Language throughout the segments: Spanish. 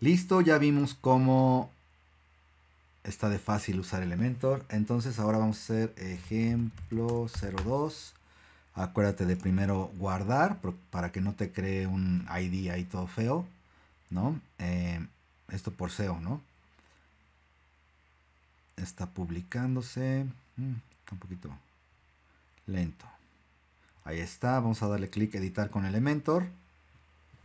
Listo, ya vimos cómo está de fácil usar Elementor. Entonces ahora vamos a hacer ejemplo 02. Acuérdate de primero guardar para que no te cree un ID ahí todo feo, ¿no? Em, esto por SEO, ¿no? Está publicándose. Mm, está un poquito lento. Ahí está, vamos a darle clic editar con Elementor.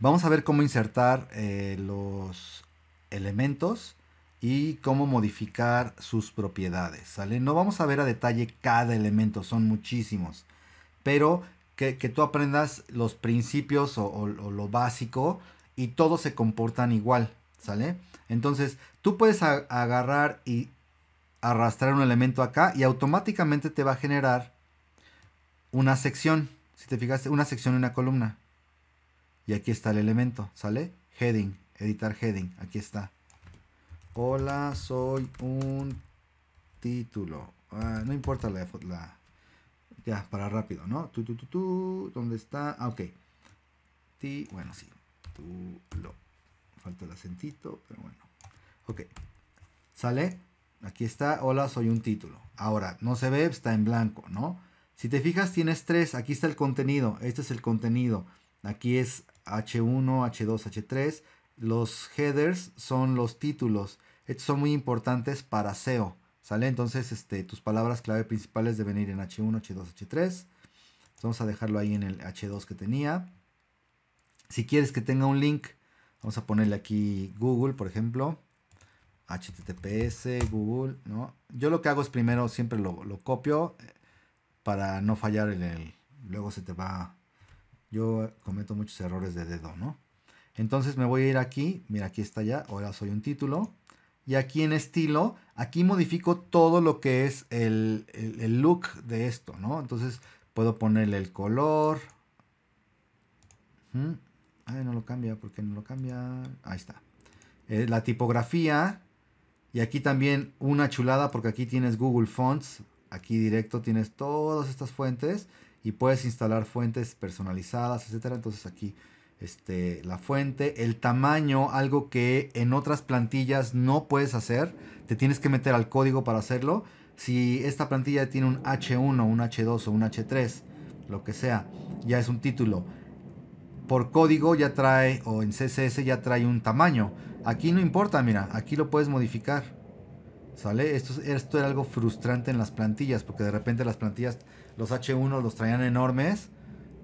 Vamos a ver cómo insertar eh, los elementos y cómo modificar sus propiedades, ¿sale? No vamos a ver a detalle cada elemento, son muchísimos, pero que, tú aprendas los principios o, lo básico y todos se comportan igual, ¿sale? Entonces, tú puedes agarrar y arrastrar un elemento acá y automáticamente te va a generar una sección, si te fijaste, una sección y una columna. Y aquí está el elemento, ¿sale? Heading, editar heading, aquí está. Hola, soy un título. Ah, no importa la, la... Ya, para rápido, ¿no? Tu, tu, tu, tu, ¿dónde está? Ah, ok. Ti, bueno, sí. Tu, lo. Falta el acentito, pero bueno. Ok. ¿Sale? Aquí está, hola, soy un título. Ahora, no se ve, está en blanco, ¿no? Si te fijas, tienes tres. Aquí está el contenido. Este es el contenido. Aquí es H1, H2, H3. Los headers son los títulos. Estos son muy importantes para SEO. ¿Sale? Entonces, este, tus palabras clave principales deben ir en H1, H2, H3. Vamos a dejarlo ahí en el H2 que tenía. Si quieres que tenga un link, vamos a ponerle aquí Google, por ejemplo. HTTPS, Google, Yo lo que hago es primero siempre lo, lo copio eh, para no fallar en el... Luego se te va yo cometo muchos errores de dedo, ¿no? Entonces me voy a ir aquí, mira, aquí está ya, ahora soy un título. Y aquí en estilo, aquí modifico todo lo que es el, look de esto, ¿no? Entonces puedo ponerle el color. no lo cambia, ¿por qué no lo cambia? Ahí está. Eh, la tipografía. Y aquí también una chulada porque aquí tienes Google Fonts. Aquí directo tienes todas estas fuentes y puedes instalar fuentes personalizadas, etcétera. Entonces aquí este, la fuente, el tamaño, algo que en otras plantillas no puedes hacer, te tienes que meter al código para hacerlo. Si esta plantilla tiene un H1, un H2 o un H3, lo que sea, ya es un título. Por código ya trae, o en CSS ya trae un tamaño. Aquí no importa, mira, aquí lo puedes modificar. ¿Sale? Esto, esto era algo frustrante en las plantillas, porque de repente las plantillas, los H1 los traían enormes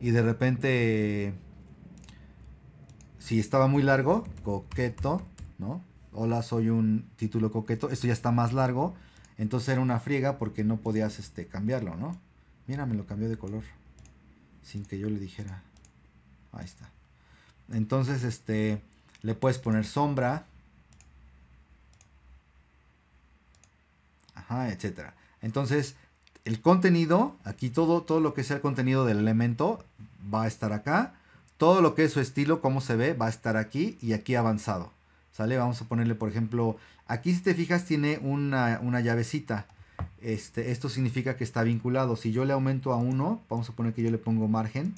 y de repente, si estaba muy largo, coqueto, ¿no? Hola, soy un título coqueto, esto ya está más largo, entonces era una friega porque no podías este, cambiarlo, ¿no? Mira, me lo cambió de color, sin que yo le dijera. Ahí está. Entonces, este, le puedes poner sombra, etcétera. Entonces, el contenido, aquí todo, todo lo que sea el contenido del elemento va a estar acá. Todo lo que es su estilo, cómo se ve, va a estar aquí y aquí avanzado. ¿Sale? Vamos a ponerle, por ejemplo, aquí si te fijas tiene una, llavecita. Este, esto significa que está vinculado. Si yo le aumento a uno, vamos a poner que yo le pongo margen.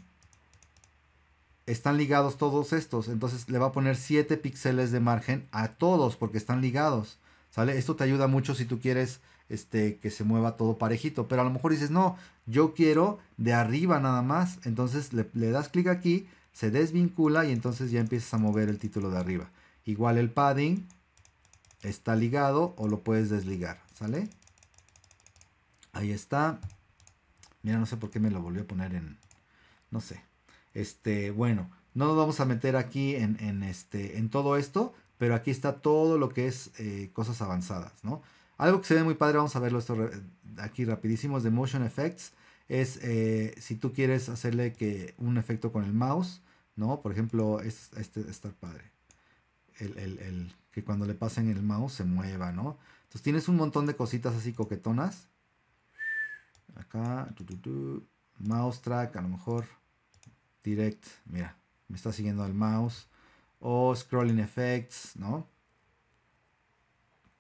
Están ligados todos estos. Entonces le va a poner 7 píxeles de margen a todos porque están ligados. ¿Sale? Esto te ayuda mucho si tú quieres este, que se mueva todo parejito. Pero a lo mejor dices, no, yo quiero de arriba nada más. Entonces le, das clic aquí, se desvincula y entonces ya empiezas a mover el título de arriba. Igual el padding está ligado o lo puedes desligar, ¿sale? Ahí está. Mira, no sé por qué me lo volvió a poner en... No sé. Este, bueno, no nos vamos a meter aquí en, este, en todo esto, pero aquí está todo lo que es eh, cosas avanzadas, ¿no? Algo que se ve muy padre, vamos a verlo esto aquí rapidísimo, de Motion Effects, es eh, si tú quieres hacerle que un efecto con el mouse, ¿no? Por ejemplo, es, este está padre. El, el, que cuando le pasen el mouse se mueva, ¿no? Entonces tienes un montón de cositas así coquetonas. Acá, mouse track, a lo mejor direct, mira, me está siguiendo el mouse. O scrolling effects, ¿no?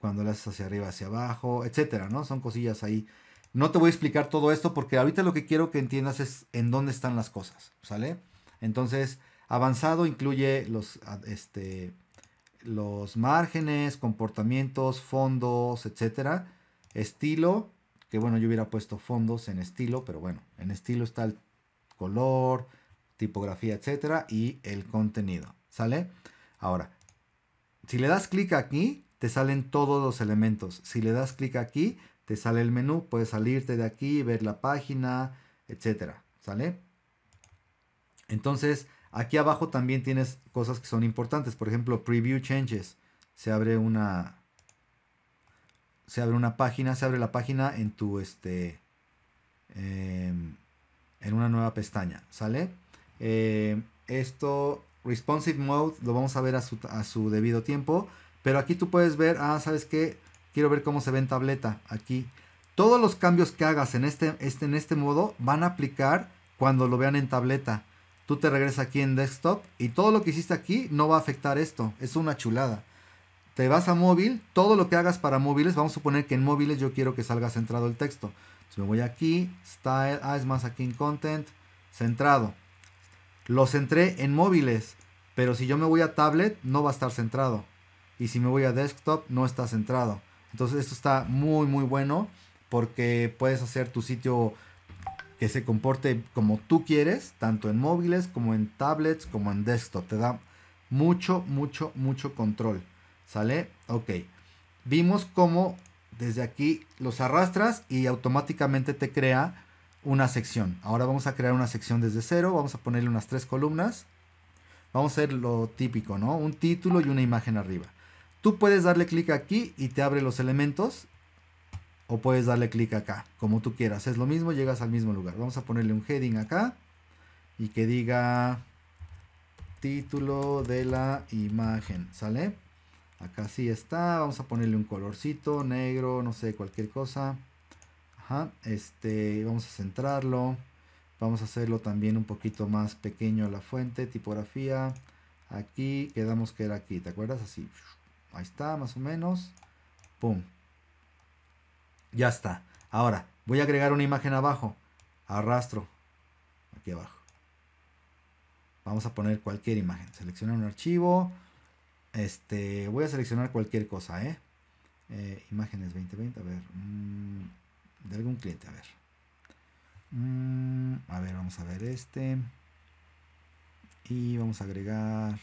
cuando lo haces hacia arriba, hacia abajo, etcétera, ¿no? Son cosillas ahí. No te voy a explicar todo esto porque ahorita lo que quiero que entiendas es en dónde están las cosas, ¿sale? Entonces, avanzado incluye los, ah, este, los márgenes, comportamientos, fondos, etcétera. Estilo, que bueno, yo hubiera puesto fondos en estilo, pero bueno, en estilo está el color, tipografía, etcétera, y el contenido, ¿sale? Ahora, si le das clic aquí, te salen todos los elementos. Si le das clic aquí, te sale el menú, puedes salirte de aquí, ver la página, etcétera, ¿sale? Entonces, aquí abajo también tienes cosas que son importantes, por ejemplo, preview changes. Se abre una se abre una página, se abre la página en tu este em, en una nueva pestaña, ¿sale? Eh, esto responsive mode lo vamos a ver a su debido tiempo. Pero aquí tú puedes ver, ah, ¿sabes qué? Quiero ver cómo se ve en tableta. Aquí. Todos los cambios que hagas en este, este, en este modo van a aplicar cuando lo vean en tableta. Tú te regresas aquí en desktop y todo lo que hiciste aquí no va a afectar esto. Es una chulada. Te vas a móvil, todo lo que hagas para móviles, vamos a suponer que en móviles yo quiero que salga centrado el texto. Entonces me voy aquí, style, ah, es más aquí en content, centrado. Lo centré en móviles, pero si yo me voy a tablet no va a estar centrado y si me voy a desktop no está centrado. Entonces esto está muy muy bueno porque puedes hacer tu sitio que se comporte como tú quieres, tanto en móviles como en tablets como en desktop. Te da mucho, mucho, mucho control. ¿Sale? Ok. Vimos cómo desde aquí los arrastras y automáticamente te crea una sección. Ahora vamos a crear una sección desde cero. Vamos a ponerle unas tres columnas. Vamos a hacer lo típico, ¿no? Un título y una imagen arriba. Tú puedes darle clic aquí y te abre los elementos. O puedes darle clic acá, como tú quieras. Es lo mismo, llegas al mismo lugar. Vamos a ponerle un heading acá. Y que diga título de la imagen. ¿Sale? Acá sí está. Vamos a ponerle un colorcito negro, no sé, cualquier cosa. Ajá. Este, vamos a centrarlo. Vamos a hacerlo también un poquito más pequeño la fuente, tipografía. Aquí quedamos que era aquí, ¿te acuerdas? Así. Ahí está, más o menos. Pum. Ya está. Ahora, voy a agregar una imagen abajo. Arrastro. Aquí abajo. Vamos a poner cualquier imagen. Seleccionar un archivo. Este, voy a seleccionar cualquier cosa, ¿eh? eh imágenes 2020, a ver. Mm, de algún cliente, a ver. Mm, a ver, vamos a ver este. Y vamos a agregar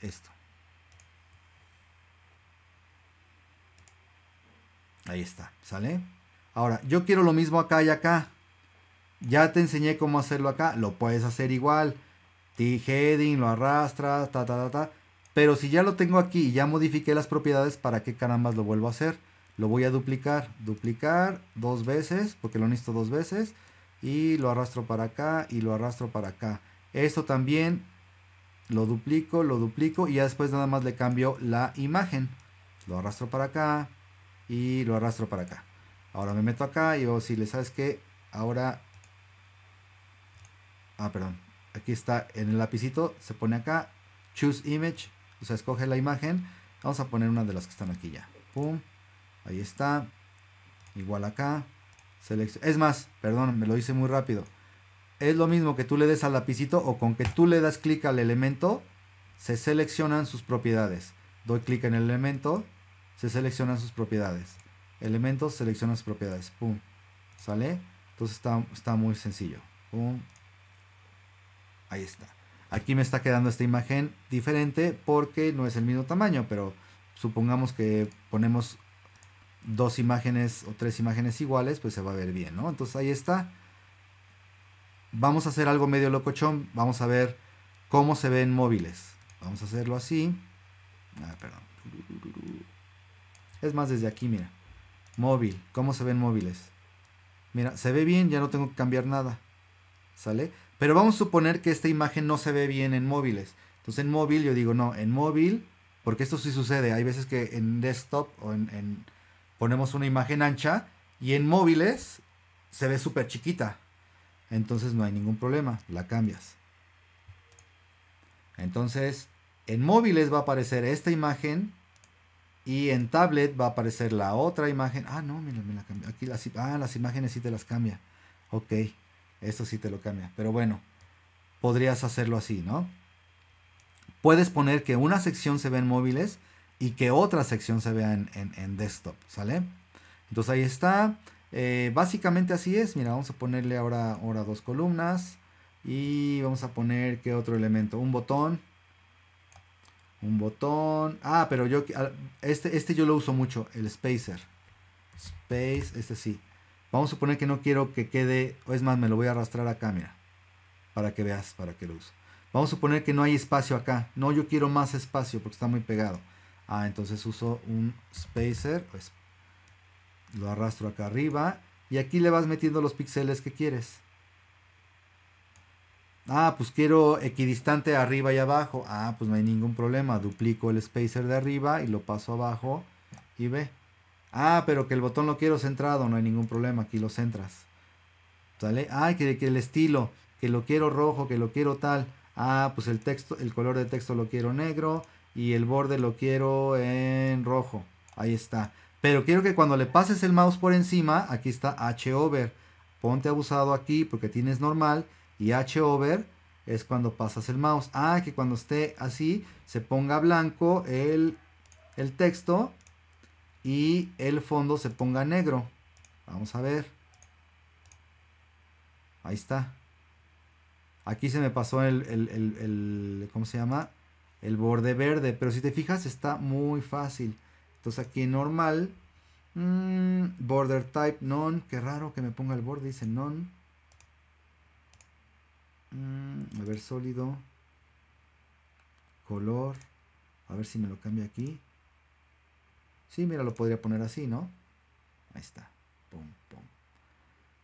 esto. Ahí está, ¿sale? Ahora, yo quiero lo mismo acá y acá. Ya te enseñé cómo hacerlo acá. Lo puedes hacer igual. T-heading, lo arrastras, ta, ta, ta, ta. Pero si ya lo tengo aquí y ya modifiqué las propiedades, ¿para qué caramba lo vuelvo a hacer? Lo voy a duplicar. Duplicar dos veces, porque lo necesito dos veces. Y lo arrastro para acá y lo arrastro para acá. Esto también lo duplico, lo duplico y ya después nada más le cambio la imagen. Lo arrastro para acá y lo arrastro para acá. Ahora me meto acá y si si le ¿sabes que Ahora... Ah, perdón. Aquí está en el lapicito, se pone acá, choose image, o sea, escoge la imagen. Vamos a poner una de las que están aquí ya. Pum, ahí está. Igual acá. Es más, perdón, me lo hice muy rápido es lo mismo que tú le des al lapicito o con que tú le das clic al elemento, se seleccionan sus propiedades. Doy clic en el elemento, se seleccionan sus propiedades. Elementos, seleccionan sus propiedades. Pum. ¿Sale? Entonces está, muy sencillo. Pum. Ahí está. Aquí me está quedando esta imagen diferente porque no es el mismo tamaño, pero supongamos que ponemos dos imágenes o tres imágenes iguales, pues se va a ver bien, ¿no? Entonces ahí está vamos a hacer algo medio locochón. Vamos a ver cómo se ve en móviles. Vamos a hacerlo así. Ah, es más, desde aquí, mira. Móvil. ¿Cómo se ve en móviles? Mira, se ve bien, ya no tengo que cambiar nada. ¿Sale? Pero vamos a suponer que esta imagen no se ve bien en móviles. Entonces en móvil yo digo, no, en móvil, porque esto sí sucede. Hay veces que en desktop o en ponemos una imagen ancha y en móviles se ve súper chiquita entonces no hay ningún problema, la cambias. Entonces, en móviles va a aparecer esta imagen y en tablet va a aparecer la otra imagen. Ah, no, mira, me la Aquí ah, las, imágenes sí te las cambia. Ok, esto sí te lo cambia. Pero bueno, podrías hacerlo así, ¿no? Puedes poner que una sección se ve en móviles y que otra sección se vea en, en desktop, ¿sale? Entonces ahí está. Eh, básicamente así es. Mira, vamos a ponerle ahora, ahora dos columnas. Y vamos a poner que otro elemento. Un botón. Un botón. Ah, pero yo. Ah, este, este yo lo uso mucho. El spacer. Space, este sí. Vamos a poner que no quiero que quede. es más, me lo voy a arrastrar acá, mira. Para que veas, para que lo uso. Vamos a poner que no hay espacio acá. No, yo quiero más espacio porque está muy pegado. Ah, entonces uso un spacer. spacer lo arrastro acá arriba. Y aquí le vas metiendo los píxeles que quieres. Ah, pues quiero equidistante arriba y abajo. Ah, pues no hay ningún problema. Duplico el spacer de arriba y lo paso abajo. Y ve. Ah, pero que el botón lo quiero centrado. No hay ningún problema. Aquí lo centras. ¿Sale? Ah, que, el estilo. Que lo quiero rojo, que lo quiero tal. Ah, pues el texto, el color de texto lo quiero negro. Y el borde lo quiero en rojo. Ahí está. Pero quiero que cuando le pases el mouse por encima, aquí está H over. Ponte abusado aquí porque tienes normal y H over es cuando pasas el mouse. Ah, que cuando esté así se ponga blanco el, el texto y el fondo se ponga negro. Vamos a ver. Ahí está. Aquí se me pasó el, el ¿cómo se llama? El borde verde. Pero si te fijas está muy fácil. Entonces aquí normal, mm, border type non, qué raro que me ponga el borde, dice non. Mm, a ver, sólido, color, a ver si me lo cambia aquí. Sí, mira, lo podría poner así, ¿no? Ahí está,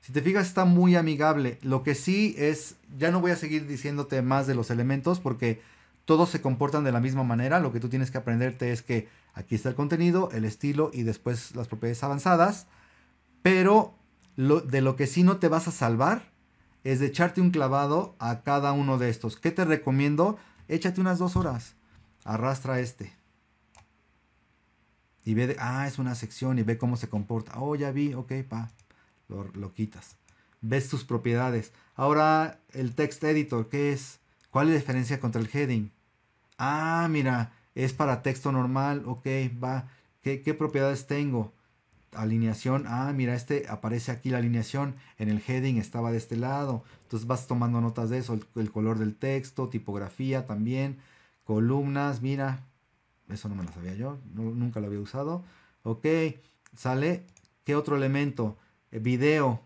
Si te fijas, está muy amigable. Lo que sí es, ya no voy a seguir diciéndote más de los elementos porque todos se comportan de la misma manera. Lo que tú tienes que aprenderte es que aquí está el contenido, el estilo y después las propiedades avanzadas. Pero de lo que sí no te vas a salvar es de echarte un clavado a cada uno de estos. ¿Qué te recomiendo? Échate unas dos horas. Arrastra este. Y ve, de, ah, es una sección y ve cómo se comporta. Oh, ya vi, ok, pa. Lo, lo quitas. Ves tus propiedades. Ahora, el text editor, ¿qué es? ¿Cuál es la diferencia contra el heading? Ah, mira, es para texto normal, ok, va. ¿Qué, propiedades tengo? Alineación, ah, mira, este aparece aquí la alineación, en el heading estaba de este lado, entonces vas tomando notas de eso, el, color del texto, tipografía también, columnas, mira, eso no me lo sabía yo, nunca lo había usado. Ok, sale, ¿qué otro elemento? Eh, video.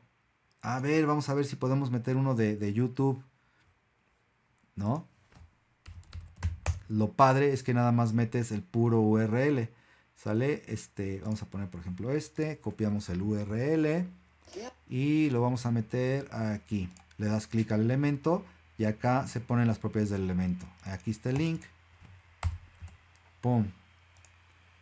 A ver, vamos a ver si podemos meter uno de YouTube. ¿No? Lo padre es que nada más metes el puro URL. ¿Sale? Este, vamos a poner por ejemplo este, copiamos el URL y lo vamos a meter aquí. Le das clic al elemento y acá se ponen las propiedades del elemento. Aquí está el link. Pum.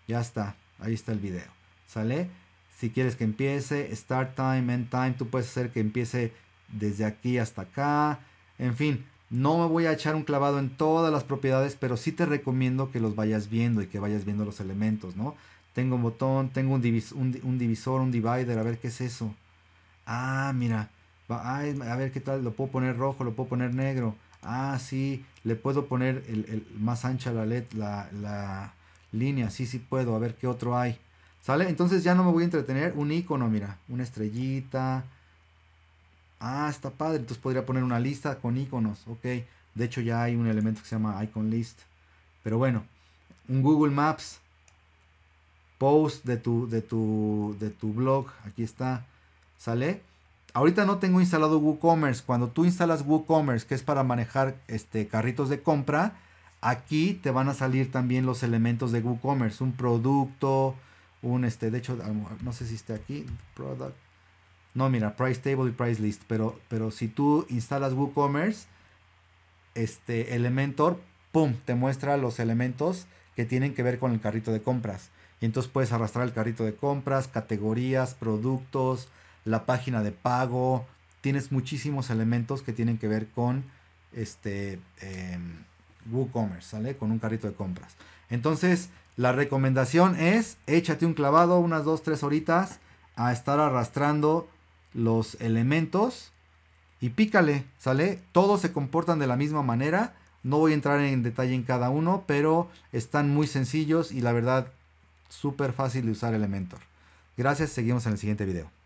Ya está. Ahí está el video. ¿Sale? Si quieres que empiece, start time, end time, tú puedes hacer que empiece desde aquí hasta acá. En fin, no me voy a echar un clavado en todas las propiedades, pero sí te recomiendo que los vayas viendo y que vayas viendo los elementos, ¿no? Tengo un botón, tengo un, divisor, un divider, a ver qué es eso. Ah, mira, a ver qué tal, lo puedo poner rojo, lo puedo poner negro. Ah, sí, le puedo poner más ancha la, la línea, sí, sí puedo, a ver qué otro hay. ¿Sale? Entonces ya no me voy a entretener. Un icono, mira, una estrellita, Ah, está padre. Entonces podría poner una lista con iconos. Ok. De hecho ya hay un elemento que se llama icon list. Pero bueno, un Google Maps post de tu, de de tu blog. Aquí está. ¿Sale? Ahorita no tengo instalado WooCommerce. Cuando tú instalas WooCommerce, que es para manejar este, carritos de compra, aquí te van a salir también los elementos de WooCommerce. Un producto, un este, de hecho, no sé si está aquí. Product no, mira, Price Table y Price List. Pero, pero si tú instalas WooCommerce, este Elementor, ¡pum! Te muestra los elementos que tienen que ver con el carrito de compras. Y entonces puedes arrastrar el carrito de compras, categorías, productos, la página de pago. Tienes muchísimos elementos que tienen que ver con este em, WooCommerce, ¿sale? Con un carrito de compras. Entonces, la recomendación es échate un clavado, unas dos, tres horitas, a estar arrastrando los elementos y pícale, ¿sale? Todos se comportan de la misma manera. No voy a entrar en detalle en cada uno, pero están muy sencillos y la verdad súper fácil de usar Elementor. Gracias, seguimos en el siguiente video.